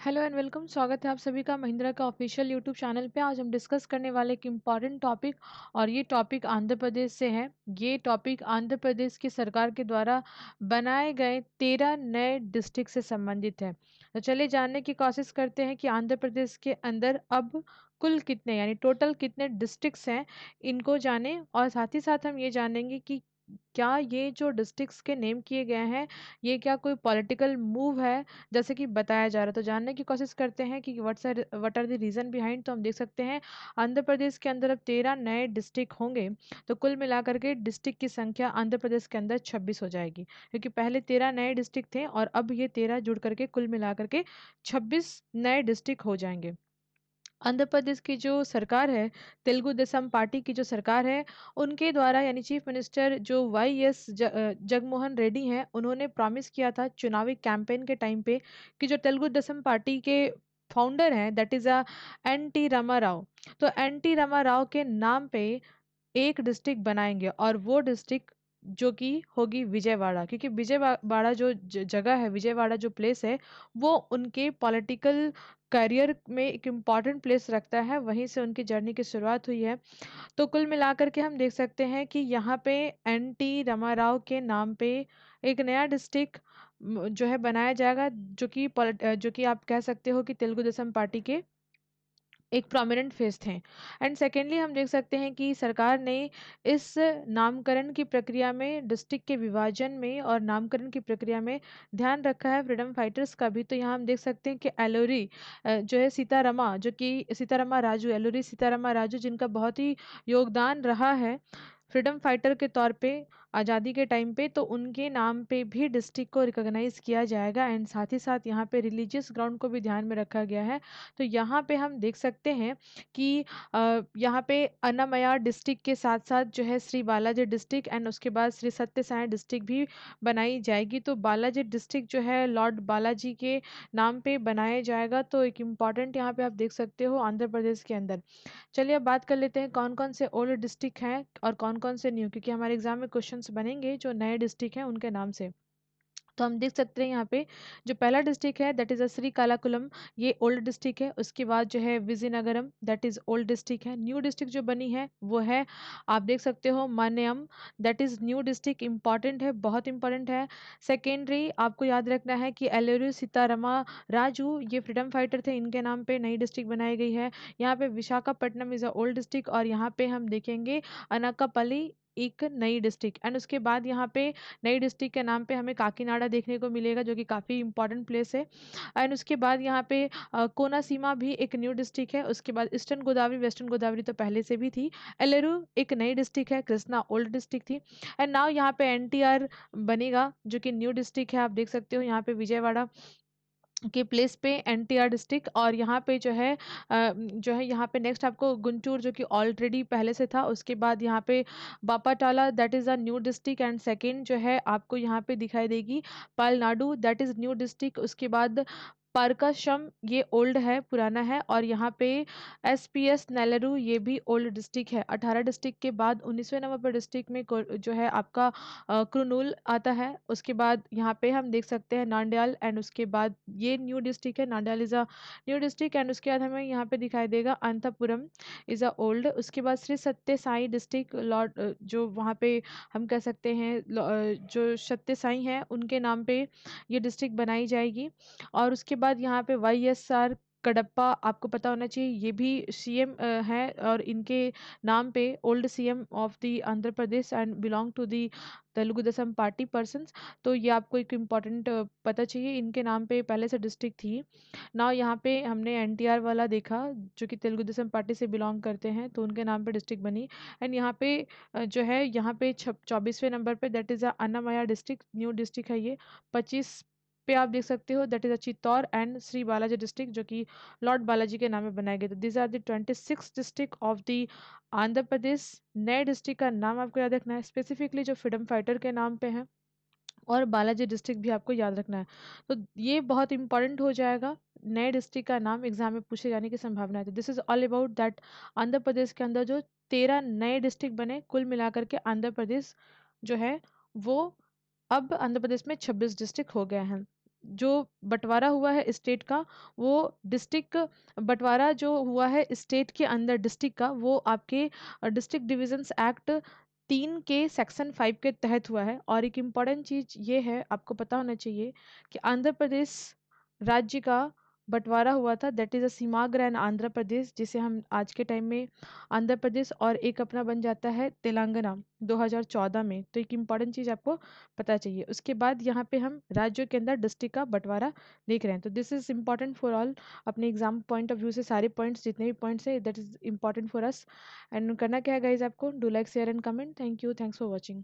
hello and welcome स्वागत है आप सभी का महिंद्रा का ऑफिशियल यूट्यूब चैनल पे आज हम डिस्कस करने वाले एक इम्पॉर्टेंट टॉपिक और ये टॉपिक आंध्र प्रदेश से है ये टॉपिक आंध्र प्रदेश की सरकार के द्वारा बनाए गए तेरह नए डिस्ट्रिक्ट से संबंधित है तो चलिए जानने की कोशिश करते हैं कि आंध्र प्रदेश के अंदर अब कुल कितने यानी टोटल कितने डिस्ट्रिक्ट हैं इनको जाने और साथ ही साथ हम ये जानेंगे कि क्या ये जो डिस्ट्रिक्स के नेम किए गए हैं ये क्या कोई पॉलिटिकल मूव है जैसे कि बताया जा रहा है तो जानने की कोशिश करते हैं कि what's are what are the reason behind तो हम देख सकते हैं आंध्र प्रदेश के अंदर अब तेरह नए डिस्ट्रिक्ट होंगे तो कुल मिलाकर के डिस्ट्रिक्ट की संख्या आंध्र प्रदेश के अंदर छब्बीस हो जाएगी क्योंकि पहले तेरह नए डिस्ट्रिक्ट थे और अब ये तेरह जुड़ करके कुल मिलाकर के छब्बीस नए डिस्ट्रिक्ट हो जाएंगे आंध्र प्रदेश की जो सरकार है तेलुगु देशम पार्टी की जो सरकार है उनके द्वारा यानी चीफ मिनिस्टर जो वाई एस जगमोहन रेड्डी हैं उन्होंने प्रॉमिस किया था चुनावी कैंपेन के टाइम पे कि जो तेलुगु देशम पार्टी के फाउंडर हैं that is a N T Rama Rao तो एन टी रमा राव के नाम पे एक डिस्ट्रिक्ट बनाएंगे और वो डिस्ट्रिक्ट जो कि होगी विजयवाड़ा क्योंकि विजयवाड़ा जो जगह है विजयवाड़ा जो प्लेस है वो उनके पॉलिटिकल करियर में एक इम्पॉर्टेंट प्लेस रखता है वहीं से उनकी जर्नी की शुरुआत हुई है तो कुल मिलाकर के हम देख सकते हैं कि यहाँ पे एन टी रमा राव के नाम पे एक नया डिस्ट्रिक्ट जो है बनाया जाएगा जो कि जो कि आप कह सकते हो कि तेलुगु देशम पार्टी के एक प्रोमिनेंट फेस थे एंड सेकेंडली हम देख सकते हैं कि सरकार ने इस नामकरण की प्रक्रिया में डिस्ट्रिक्ट के विभाजन में और नामकरण की प्रक्रिया में ध्यान रखा है फ्रीडम फाइटर्स का भी तो यहाँ हम देख सकते हैं कि एलोरी जो है सीतारामा जो कि सीतारामा राजू एलोरी सीतारामा राजू जिनका बहुत ही योगदान रहा है फ्रीडम फाइटर के तौर पर आज़ादी के टाइम पे तो उनके नाम पे भी डिस्ट्रिक्ट को रिकॉग्नाइज़ किया जाएगा एंड साथ ही साथ यहाँ पे रिलीजियस ग्राउंड को भी ध्यान में रखा गया है तो यहाँ पे हम देख सकते हैं कि यहाँ पे अनामया डिस्ट्रिक्ट के साथ साथ जो है श्री बालाजी डिस्ट्रिक्ट एंड उसके बाद श्री सत्य डिस्ट्रिक्ट भी बनाई जाएगी तो बालाजी डिस्ट्रिक्ट जो है लॉर्ड बालाजी के नाम पर बनाया जाएगा तो एक इम्पॉर्टेंट यहाँ पर आप देख सकते हो आंध्र प्रदेश के अंदर चलिए अब बात कर लेते हैं कौन कौन से ओल्ड डिस्ट्रिक्ट हैं और कौन कौन से न्यू क्योंकि हमारे एग्जाम में क्वेश्चन कॉन्स्टिट्यूशंस बनेंगे जो नए डिस्ट्रिक्ट हैं उनके नाम से तो हम देख सकते हैं यहाँ पे जो पहला डिस्ट्रिक्ट है that is a Srikakulam ये ओल्ड डिस्ट्रिक्ट है उसके बाद जो है Vizianagaram that is old district है न्यू डिस्ट्रिक्ट जो बनी है वो है आप देख सकते हो Manyam that is new district important है बहुत इंपॉर्टेंट है सेकेंडरी आपको याद रखना है कि एलेरू सीतारमा राजू ये फ्रीडम फाइटर थे इनके नाम पर नई डिस्ट्रिक्ट बनाई गई है यहाँ पर Visakhapatnam is a old district और यहाँ पर हम देखेंगे अनाकापली एक नई डिस्ट्रिक्ट एंड उसके बाद यहाँ पे नई डिस्ट्रिक्ट के नाम पे हमें काकीनाडा देखने को मिलेगा जो कि काफ़ी इंपॉर्टेंट प्लेस है एंड उसके बाद यहाँ पे कोना सीमा भी एक न्यू डिस्ट्रिक्ट है उसके बाद ईस्टर्न गोदावरी वेस्टर्न गोदावरी तो पहले से भी थी एलेरू एक नई डिस्ट्रिक्ट है कृष्णा ओल्ड डिस्ट्रिक्ट थी एंड नाव यहाँ पे एन बनेगा जो कि न्यू डिस्ट्रिक्ट है आप देख सकते हो यहाँ पे विजयवाड़ा के प्लेस पे एन डिस्ट्रिक्ट और यहाँ पे जो है जो है यहाँ पे नेक्स्ट आपको गुंटूर जो कि ऑलरेडी पहले से था उसके बाद यहाँ पे Bapatla that is a new district and second जो है आपको यहाँ पे दिखाई देगी Palnadu that is new district उसके बाद पारकाश्रम ये ओल्ड है पुराना है और यहाँ पे एस पी एस नेलरू ये भी ओल्ड डिस्ट्रिक्ट है अठारह डिस्ट्रिक्ट के बाद उन्नीसवें नंबर पर डिस्ट्रिक्ट में जो है आपका क्रूनूल आता है उसके बाद यहाँ पे हम देख सकते हैं नांडयाल एंड उसके बाद ये न्यू डिस्ट्रिक्ट है Nandyal is a new district and उसके बाद हमें यहाँ पर दिखाई देगा अंतापुरम इज़ अ ओल्ड उसके बाद श्री सत्य साई डिस्ट्रिक्ट लॉर्ड जो वहाँ पर हम कह सकते हैं जो सत्य साई हैं उनके नाम पर ये डिस्ट्रिक्ट बनाई जाएगी और उसके बाद यहाँ पे वाई एस आर कड़प्पा आपको पता होना चाहिए ये भी सीएम हैं और इनके नाम पे old CM of the Andhra Pradesh and belong to the Telugu Desam party person तो ये आपको एक इम्पॉर्टेंट पता चाहिए इनके नाम पे पहले से डिस्ट्रिक्ट थी ना यहाँ पे हमने एनटीआर वाला देखा जो कि तेलुगु देशम पार्टी से बिलोंग करते हैं तो उनके नाम पे डिस्ट्रिक्ट बनी एंड यहाँ पे जो है यहाँ पे चौबीसवें नंबर पे that is Annamayya district new district है ये पच्चीस पे आप देख सकते हो दैट इज़ अच्छी तौर एंड श्री बालाजी डिस्ट्रिक्ट जो कि लॉर्ड बालाजी के नाम में बनाए गए थे these are the twenty six district of the Andhra Pradesh नए डिस्ट्रिक्ट का नाम आपको याद रखना है स्पेसिफिकली जो फ्रीडम फाइटर के नाम पे है और बालाजी डिस्ट्रिक्ट भी आपको याद रखना है तो ये बहुत इंपॉर्टेंट हो जाएगा नए डिस्ट्रिक्ट का नाम एग्जाम में पूछे जाने की संभावना है this is all about that Andhra Pradesh के अंदर जो तेरह नए डिस्ट्रिक्ट बने कुल मिलाकर के आंध्र प्रदेश जो है वो अब आंध्र प्रदेश में छब्बीस डिस्ट्रिक्ट हो गए हैं जो बंटवारा हुआ है स्टेट का वो डिस्ट्रिक्ट बंटवारा जो हुआ है स्टेट के अंदर डिस्ट्रिक्ट का वो आपके डिस्ट्रिक्ट डिविजन्स एक्ट तीन के सेक्शन फाइव के तहत हुआ है और एक इम्पॉर्टेंट चीज़ ये है आपको पता होना चाहिए कि आंध्र प्रदेश राज्य का बंटवारा हुआ था that is a Seemandhra and Andhra Pradesh जिसे हम आज के टाइम में आंध्र प्रदेश और एक अपना बन जाता है तेलंगाना 2014 में तो एक इम्पॉर्टेंट चीज़ आपको पता चाहिए उसके बाद यहाँ पे हम राज्यों के अंदर डिस्ट्रिक्ट का बंटवारा देख रहे हैं तो this is important for all अपने एग्जाम पॉइंट ऑफ व्यू से सारे पॉइंट्स जितने भी पॉइंट्स हैं that is important for us and करना क्या है गाइज आपको do like share and comment thank you thanks for watching